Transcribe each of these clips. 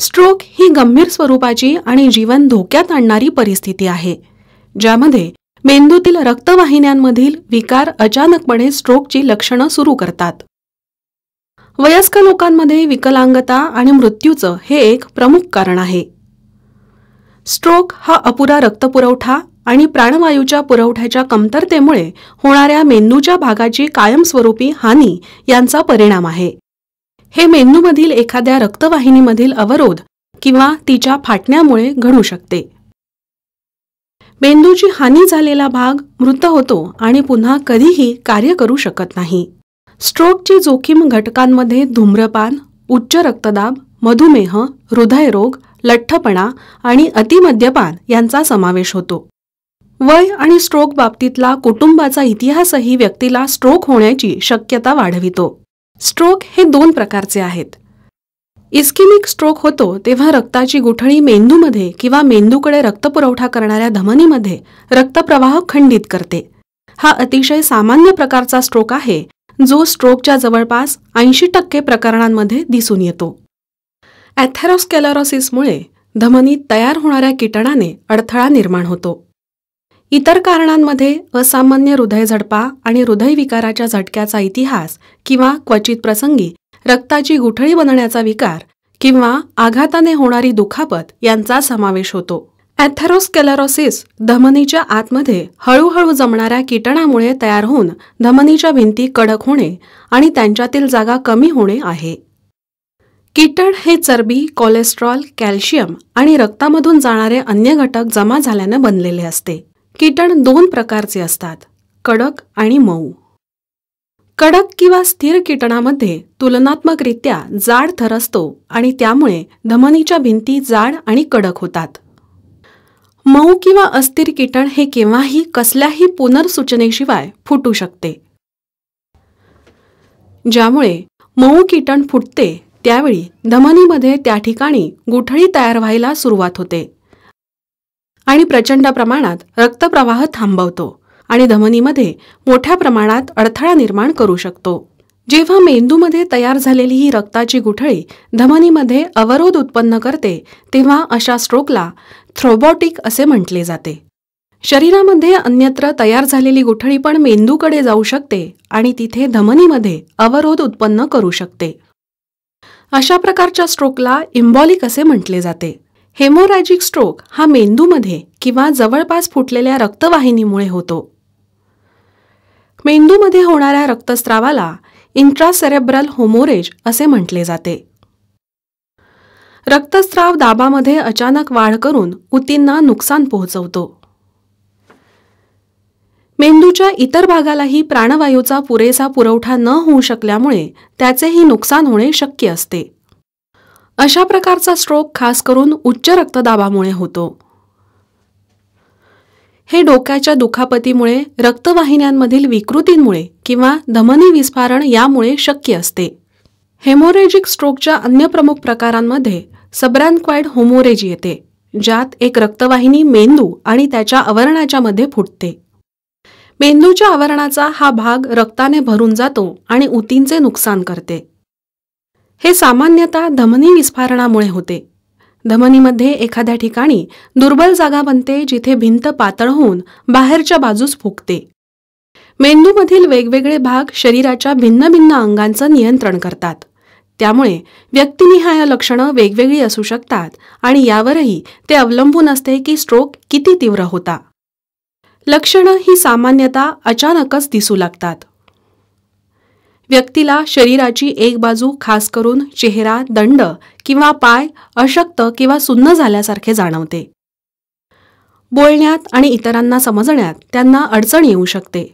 stroke ही गंभीर स्वरूपाची आणि जीवन धोक्यात आणणारी परिस्थिती आहे ज्यामध्ये मेंदूतील रक्तवाहिन्यांमधील विकार अचानकपणे स्ट्रोकची लक्षणं सुरू करतात वयस्क लोकांमध्ये विकलांगता आणि मृत्यूचं हे एक प्रमुख कारण आहे स्ट्रोक हा अपुरा रक्तपुरवठा आणि प्राणवायूच्या पुरवठ्याच्या कमतरतेमुळे होणाऱ्या मेंदूच्या भागाची कायमस्वरूपी हानी यांचा परिणाम आहे हे मेंदूमधील एखाद्या रक्तवाहिनीमधील अवरोध किंवा तिच्या फाटण्यामुळे घडू शकते मेंदूची हानी झालेला भाग मृत होतो आणि पुन्हा कधीही कार्य करू शकत नाही स्ट्रोकची जोखीम घटकांमध्ये धूम्रपान उच्च रक्तदाब मधुमेह हृदयरोग लठ्ठपणा आणि अतिमद्यपान यांचा समावेश होतो वय आणि स्ट्रोक बाबतीतला कुटुंबाचा इतिहासही व्यक्तीला स्ट्रोक होण्याची शक्यता वाढवितो स्ट्रोक हे दोन प्रकारचे आहेत इस्किमिक स्ट्रोक होतो तेव्हा रक्ताची गुठळी मेंदूमध्ये किंवा मेंदूकडे रक्तपुरवठा करणाऱ्या धमनीमध्ये रक्तप्रवाह खंडित करते हा अतिशय सामान्य प्रकारचा स्ट्रोक आहे जो स्ट्रोकच्या जवळपास ऐंशी टक्के प्रकरणांमध्ये दिसून येतो ॲथेरोस्कॅलॉरॉसिसमुळे धमनीत तयार होणाऱ्या कीटणाने अडथळा निर्माण होतो इतर कारणांमध्ये असामान्य हृदय झडपा आणि हृदयविकाराच्या झटक्याचा इतिहास किंवा क्वचित प्रसंगी रक्ताची गुठळी बनण्याचा विकार किंवा आघाताने होणारी दुखापत यांचा समावेश होतो ॲथेरोस्केलरोसिस धमनीच्या आतमध्ये हळूहळू जमणाऱ्या कीटणामुळे तयार होऊन धमनीच्या भिंती कडक होणे आणि त्यांच्यातील जागा कमी होणे आहे कीटण हे चरबी कोलेस्ट्रॉल कॅल्शियम आणि रक्तामधून जाणारे अन्य घटक जमा झाल्यानं बनलेले असते कीटण दोन प्रकारचे असतात कडक आणि मऊ कडक किंवा स्थिर कीटणामध्ये तुलनात्मकरित्या जाड थर असतो आणि त्यामुळे धमनीच्या भिंती जाड आणि कडक होतात मऊ किंवा अस्थिर कीटण हे केव्हाही कसल्याही पुनर्सूचनेशिवाय फुटू शकते ज्यामुळे मऊ कीटण फुटते त्यावेळी धमनीमध्ये त्या ठिकाणी गुठळी तयार व्हायला सुरुवात होते आणि प्रचंड प्रमाणात रक्तप्रवाह थांबवतो आणि धमनीमध्ये मोठ्या प्रमाणात अडथळा निर्माण करू शकतो जेव्हा मेंदूमध्ये तयार झालेली ही रक्ताची गुठळी धमनीमध्ये अवरोध उत्पन्न करते तेव्हा अशा स्ट्रोकला थ्रोबॉटिक असे म्हटले जाते शरीरामध्ये अन्यत्र तयार झालेली गुठळी पण मेंदूकडे जाऊ शकते आणि तिथे धमनीमध्ये अवरोध उत्पन्न करू शकते अशा प्रकारच्या स्ट्रोकला इम्बॉलिक असे म्हटले जाते हेमोरॅजिक स्ट्रोक हा मेंदूमध्ये किंवा जवळपास फुटलेल्या रक्तवाहिनीमुळे होतो मेंदूमध्ये होणाऱ्या रक्तस्त्रावाला इंट्रासेरेब्रल होमोरेज असे म्हटले जाते रक्तस्राव दाबामध्ये अचानक वाढ करून उतींना नुकसान पोहोचवतो मेंदूच्या इतर भागालाही प्राणवायूचा पुरेसा पुरवठा न होऊ शकल्यामुळे त्याचेही नुकसान होणे शक्य असते अशा प्रकारचा स्ट्रोक खास करून उच्च रक्तदाबामुळे होतो हे डोक्याच्या दुखापतीमुळे रक्तवाहिन्यांमधील विकृतींमुळे किंवा धमनी विस्फारण यामुळे शक्य असते हेमोरेजिक स्ट्रोकच्या अन्य प्रमुख प्रकारांमध्ये सब्रॅनक्वाइड होमोरेजी येते ज्यात एक रक्तवाहिनी मेंदू आणि त्याच्या आवरणाच्या मध्ये फुटते मेंदूच्या आवरणाचा हा भाग रक्ताने भरून जातो आणि उतींचे नुकसान करते हे सामान्यतः धमनी विस्फारणामुळे होते धमनीमध्ये एखाद्या ठिकाणी दुर्बल जागा बनते जिथे भिंत पातळ होऊन बाहेरच्या बाजूस फुगते मेंदूमधील वेगवेगळे भाग शरीराच्या भिन्न भिन्न अंगांचं नियंत्रण करतात त्यामुळे व्यक्तिनिहाय लक्षणं वेगवेगळी असू शकतात आणि यावरही ते अवलंबून असते की स्ट्रोक किती तीव्र होता लक्षणं ही सामान्यतः अचानकच दिसू लागतात व्यक्तीला शरीराची एक बाजू खास करून चेहरा दंड किंवा पाय अशक्त किंवा सुन्न झाल्यासारखे जाणवते बोलण्यात आणि इतरांना समजण्यात त्यांना अडचण येऊ शकते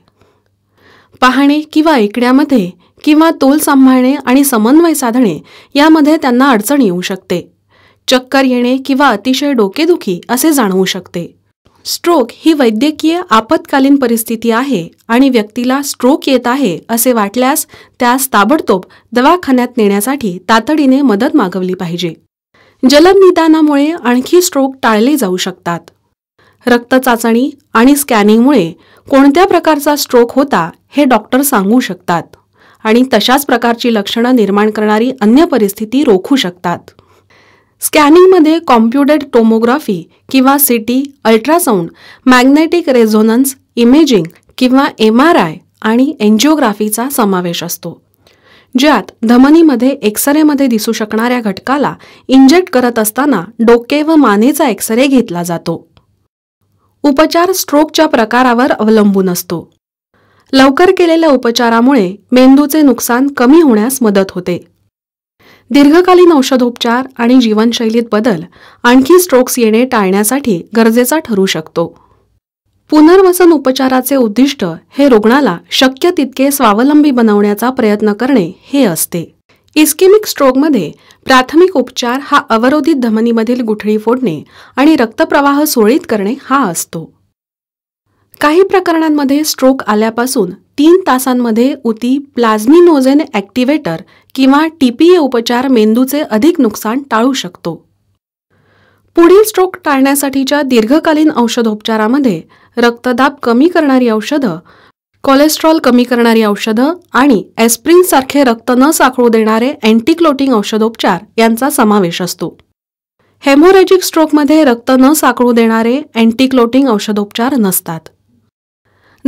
पाहणे किंवा ऐकण्यामध्ये किंवा तोल सांभाळणे आणि समन्वय साधणे यामध्ये त्यांना अडचण येऊ शकते चक्कर येणे किंवा अतिशय डोकेदुखी असे जाणवू शकते स्ट्रोक ही वैद्यकीय आपत्कालीन परिस्थिती आहे आणि व्यक्तीला स्ट्रोक येत आहे असे वाटल्यास त्यास ताबडतोब दवाखान्यात नेण्यासाठी तातडीने मदत मागवली पाहिजे जलद निदानामुळे आणखी स्ट्रोक टाळले जाऊ शकतात रक्त चाचणी आणि स्कॅनिंगमुळे कोणत्या प्रकारचा स्ट्रोक होता हे डॉक्टर सांगू शकतात आणि तशाच प्रकारची लक्षणं निर्माण करणारी अन्य परिस्थिती रोखू शकतात स्कॅनिंगमध्ये कॉम्प्युटेड टोमोग्राफी किंवा CT ultrasound magnetic resonance imaging किंवा एम आर आय आणि एन्जिओग्राफीचा समावेश असतो ज्यात धमनीमध्ये एक्सरेमध्ये दिसू शकणाऱ्या घटकाला इंजेक्ट करत असताना डोके व मानेचा एक्सरे घेतला जातो उपचार स्ट्रोकच्या प्रकारावर अवलंबून असतो लवकर केलेल्या उपचारामुळे मेंदूचे नुकसान कमी होण्यास मदत होते दीर्घकालीन औषधोपचार आणि जीवनशैलीत बदल आणखी स्ट्रोक्स येणे टाळण्यासाठी गरजेचा ठरू शकतो पुनर्वसन उपचाराचे उद्दिष्ट हे रुग्णाला शक्य तितके स्वावलंबी बनवण्याचा प्रयत्न करणे हे असते इस्केमिक स्ट्रोकमध्ये प्राथमिक उपचार हा अवरोधित धमनीमधील गुठळी फोडणे आणि रक्तप्रवाह सोळीत करणे हा असतो काही प्रकरणांमध्ये स्ट्रोक आल्यापासून तीन तासांमध्ये उती प्लाझ्मिनोजेन ॲक्टिव्हेटर किंवा टीपीए उपचार मेंदूचे अधिक नुकसान टाळू शकतो पुढील स्ट्रोक टाळण्यासाठीच्या दीर्घकालीन औषधोपचारामध्ये रक्तदाब कमी करणारी औषधं कोलेस्ट्रॉल कमी करणारी औषधं आणि एस्प्रिनसारखे रक्त न साखळू देणारे अँटीक्लोटिंग औषधोपचार यांचा समावेश असतो हेमोरेजिक स्ट्रोकमध्ये रक्त न साखळू देणारे अँटीक्लोटिंग औषधोपचार नसतात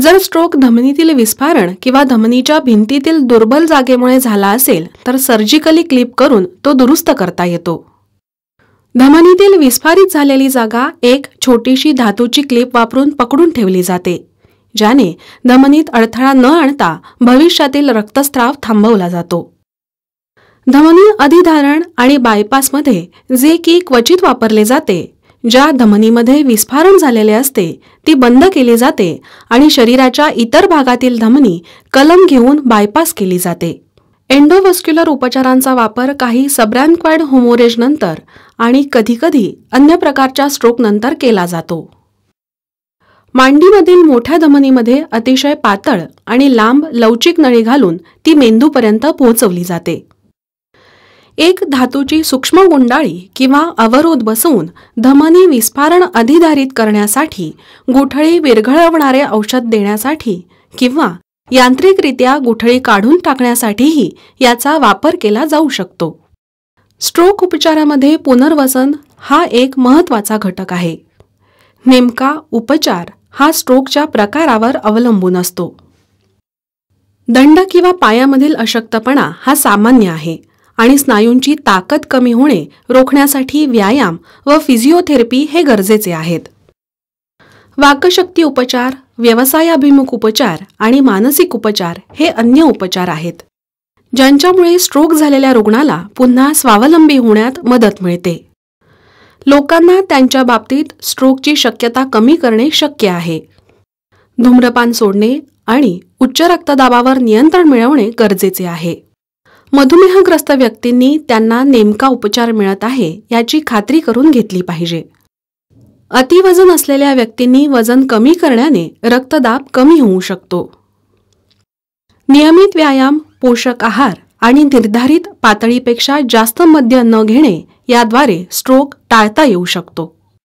जर स्ट्रोक धमनीतील विस्फारण किंवा धमनीच्या भिंतीतील दुर्बल जागेमुळे झाला असेल तर सर्जिकली क्लिप करून तो दुरुस्त करता येतो धमनीतील विस्फारित झालेली जागा एक छोटीशी धातूची क्लिप वापरून पकडून ठेवली जाते ज्याने धमनीत अडथळा न आणता भविष्यातील रक्तस्त्राव थांबवला जातो धमनी अधिधारण आणि बायपासमध्ये जे की क्वचित वापरले जाते ज्या धमनीमध्ये विस्फारण झालेले असते ती बंद केली जाते आणि शरीराच्या इतर भागातील धमनी कलम घेऊन बायपास केली जाते एन्डोव्हस्क्युलर उपचारांचा वापर काही सबरॅनक्वाइड होमोरेज नंतर आणि कधीकधी अन्य प्रकारच्या स्ट्रोक नंतर केला जातो मांडीमधील मोठ्या धमनीमध्ये अतिशय पातळ आणि लांब लवचिक नळी घालून ती मेंदूपर्यंत पोहोचवली जाते एक धातूची सूक्ष्म गुंडाळी किंवा अवरोध बसवून धमनी विस्फारण अधिधारित करण्यासाठी गुठळी विरघळवणारे औषध देण्यासाठी किंवा यांत्रिकरित्या गुठळी काढून टाकण्यासाठीही याचा वापर केला जाऊ शकतो स्ट्रोक उपचारामध्ये पुनर्वसन हा एक महत्त्वाचा घटक आहे नेमका उपचार हा स्ट्रोकच्या प्रकारावर अवलंबून असतो दंड किंवा पायामधील अशक्तपणा हा सामान्य आहे आणि स्नायूंची ताकद कमी होणे रोखण्यासाठी व्यायाम व फिजिओथेरपी हे गरजेचे आहेत वाकशक्ती उपचार व्यवसायाभिमुख उपचार आणि मानसिक उपचार हे अन्य उपचार आहेत ज्यांच्यामुळे स्ट्रोक झालेल्या रुग्णाला पुन्हा स्वावलंबी होण्यात मदत मिळते लोकांना त्यांच्या बाबतीत स्ट्रोकची शक्यता कमी करणे शक्य आहे धूम्रपान सोडणे आणि उच्च रक्तदाबावर नियंत्रण मिळवणे गरजेचे आहे मधुमेहग्रस्त व्यक्तींनी त्यांना नेमका उपचार मिळत आहे याची खात्री करून घेतली पाहिजे अतिवजन असलेल्या व्यक्तींनी वजन कमी करण्याने रक्तदाब कमी होऊ शकतो नियमित व्यायाम पोषक आहार आणि निर्धारित पातळीपेक्षा जास्त मद्य न घेणे याद्वारे स्ट्रोक टाळता येऊ शकतो